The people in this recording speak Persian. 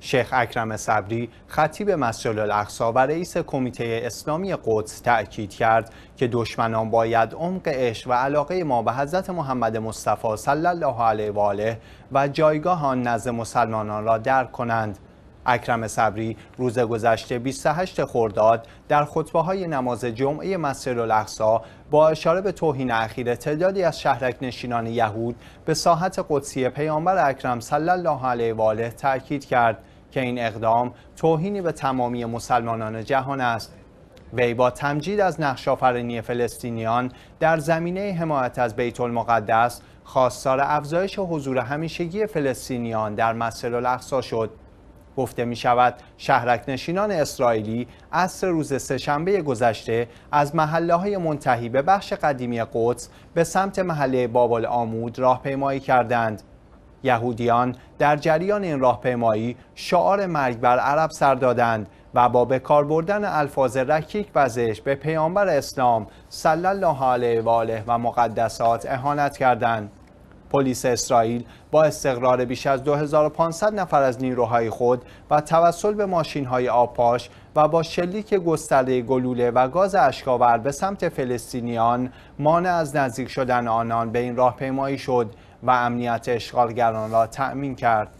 شیخ اکرم صبری خطیب مسجد الاقصا و رئیس کمیته اسلامی قدس تأکید کرد که دشمنان باید عمق عشق و علاقه ما به حضرت محمد مصطفی صلی الله علیه و آله و جایگاه آن نزد مسلمانان را درک کنند اکرم صبری روز گذشته 28 خرداد در خطبه های نماز جمعه مسجد الاقصا با اشاره به توهین اخیر تعدادی از شهرک نشینان یهود به ساحت قدسی پیامبر اکرم صلی الله علیه و آله تاکید کرد که این اقدام توهینی به تمامی مسلمانان جهان است وی با تمجید از آفرینی فلسطینیان در زمینه حمایت از بیت المقدس خواستار افزایش حضور همیشگی فلسطینیان در مسجد الاقصا شد گفته می شود شهرک نشینان اسرائیلی از سه روز سهشنبه گذشته از محله های منتهی به بخش قدیمی قدس به سمت محله بابال آمود راهپیمایی کردند یهودیان در جریان این راهپیمایی شعار مرگ بر عرب سر دادند و با بکار بردن الفاظ رکیک و به پیامبر اسلام صلی الله علیه و آله و مقدسات اهانت کردند پلیس اسرائیل با استقرار بیش از 2500 نفر از نیروهای خود و توسل به ماشینهای آپاش و با شلیک گستره گلوله و گاز اشکاور به سمت فلسطینیان مانع از نزدیک شدن آنان به این راهپیمایی شد و امنیت اشغالگران را تأمین کرد